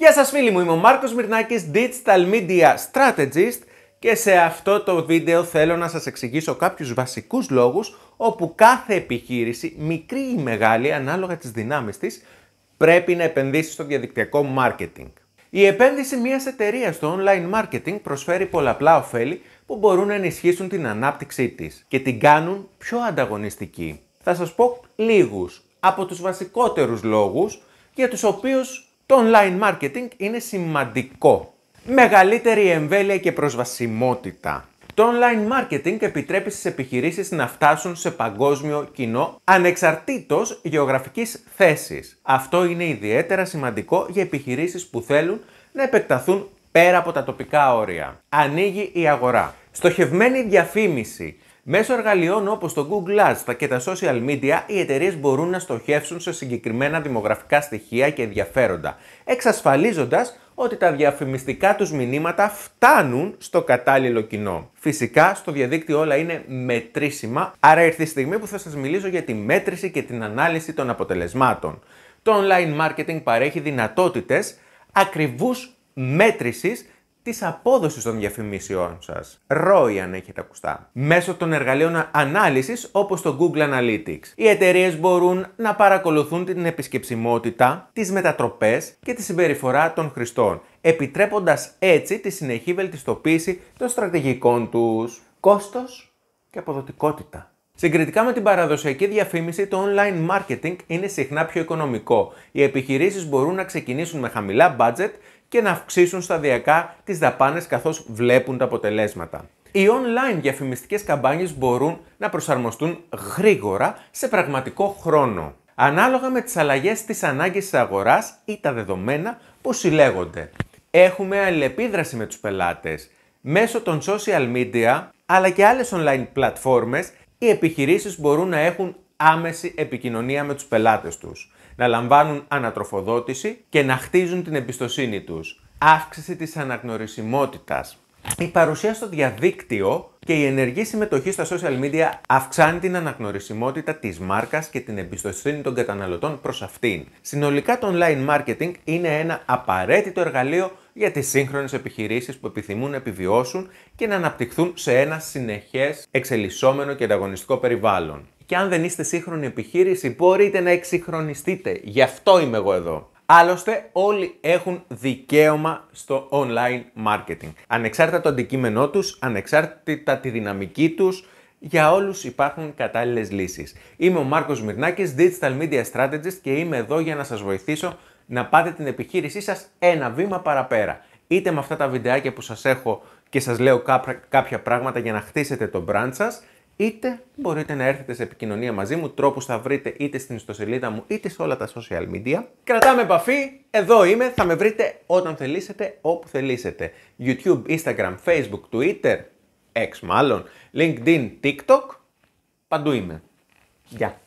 Γεια σας φίλοι μου, είμαι ο Μάρκος Μυρνάκης, Digital Media Strategist και σε αυτό το βίντεο θέλω να σας εξηγήσω κάποιους βασικούς λόγους όπου κάθε επιχείρηση, μικρή ή μεγάλη, ανάλογα τις δυνάμεις της, πρέπει να επενδύσει στο διαδικτυακό marketing. Η επένδυση μιας εταιρείας στο online marketing προσφέρει πολλαπλά ωφέλη που μπορούν να ενισχύσουν την ανάπτυξή της και την κάνουν πιο ανταγωνιστική. Θα σας πω λίγους από τους βασικότερους λόγους για τους οποίους το online marketing είναι σημαντικό. Μεγαλύτερη εμβέλεια και προσβασιμότητα. Το online marketing επιτρέπει στις επιχειρήσεις να φτάσουν σε παγκόσμιο κοινό ανεξαρτήτως γεωγραφικής θέσης. Αυτό είναι ιδιαίτερα σημαντικό για επιχειρήσεις που θέλουν να επεκταθούν πέρα από τα τοπικά όρια. Ανοίγει η αγορά. Στοχευμένη διαφήμιση Μέσω εργαλειών όπως το Google Ads και τα social media, οι εταιρείες μπορούν να στοχεύσουν σε συγκεκριμένα δημογραφικά στοιχεία και ενδιαφέροντα, εξασφαλίζοντας ότι τα διαφημιστικά τους μηνύματα φτάνουν στο κατάλληλο κοινό. Φυσικά στο διαδίκτυο όλα είναι μετρήσιμα, άρα ήρθε η στιγμή που θα σας μιλήσω για τη μέτρηση και την ανάλυση των αποτελεσμάτων. Το online marketing παρέχει δυνατότητες ακριβούς μέτρησης της απόδοσης των διαφημίσεών σας. Ρόι αν έχετε ακουστά. Μέσω των εργαλείων ανάλυσης όπως το Google Analytics. Οι εταιρείες μπορούν να παρακολουθούν την επισκεψιμότητα, τις μετατροπές και τη συμπεριφορά των χρηστών, επιτρέποντας έτσι τη συνεχή βελτιστοποίηση των στρατηγικών τους. Κόστος και αποδοτικότητα. Συγκριτικά με την παραδοσιακή διαφήμιση, το online marketing είναι συχνά πιο οικονομικό. Οι επιχειρήσεις μπορούν να ξεκινήσουν με χαμηλά budget και να αυξήσουν σταδιακά τις δαπάνες καθώς βλέπουν τα αποτελέσματα. Οι online διαφημιστικές καμπάνιες μπορούν να προσαρμοστούν γρήγορα σε πραγματικό χρόνο, ανάλογα με τις αλλαγές της ανάγκης της αγοράς ή τα δεδομένα που συλλέγονται. Έχουμε αλληλεπίδραση με τους πελάτες. Μέσω των social media αλλά και άλλες online πλατφόρμες οι επιχειρήσεις μπορούν να έχουν άμεση επικοινωνία με τους πελάτες τους, να λαμβάνουν ανατροφοδότηση και να χτίζουν την εμπιστοσύνη τους. Αύξηση της αναγνωρισιμότητας. Η παρουσία στο διαδίκτυο και η ενεργή συμμετοχή στα social media αυξάνει την αναγνωρισιμότητα της μάρκας και την εμπιστοσύνη των καταναλωτών προς αυτήν. Συνολικά το online marketing είναι ένα απαραίτητο εργαλείο για τις σύγχρονες επιχειρήσεις που επιθυμούν να επιβιώσουν και να αναπτυχθούν σε ένα συνεχές εξελισσόμενο και ανταγωνιστικό περιβάλλον. Και αν δεν είστε σύγχρονη επιχείρηση, μπορείτε να εξυγχρονιστείτε. Γι' αυτό είμαι εγώ εδώ. Άλλωστε, όλοι έχουν δικαίωμα στο online marketing. Ανεξάρτητα το αντικείμενό τους, ανεξάρτητα τη δυναμική τους, για όλους υπάρχουν κατάλληλες λύσεις. Είμαι ο Μάρκος Μυρνάκης, Digital Media Strategist και είμαι εδώ για να σας βοηθήσω να πάτε την επιχείρησή σας ένα βήμα παραπέρα. Είτε με αυτά τα βιντεάκια που σας έχω και σας λέω κάποια πράγματα για να χτίσετε το brand σας, είτε μπορείτε να έρθετε σε επικοινωνία μαζί μου, τρόπους θα βρείτε είτε στην ιστοσελίδα μου είτε σε όλα τα social media. Κρατάμε επαφή, εδώ είμαι, θα με βρείτε όταν θελήσετε, όπου θελήσετε. YouTube, Instagram, Facebook, Twitter, X μάλλον, LinkedIn, TikTok, παντού είμαι. Γεια!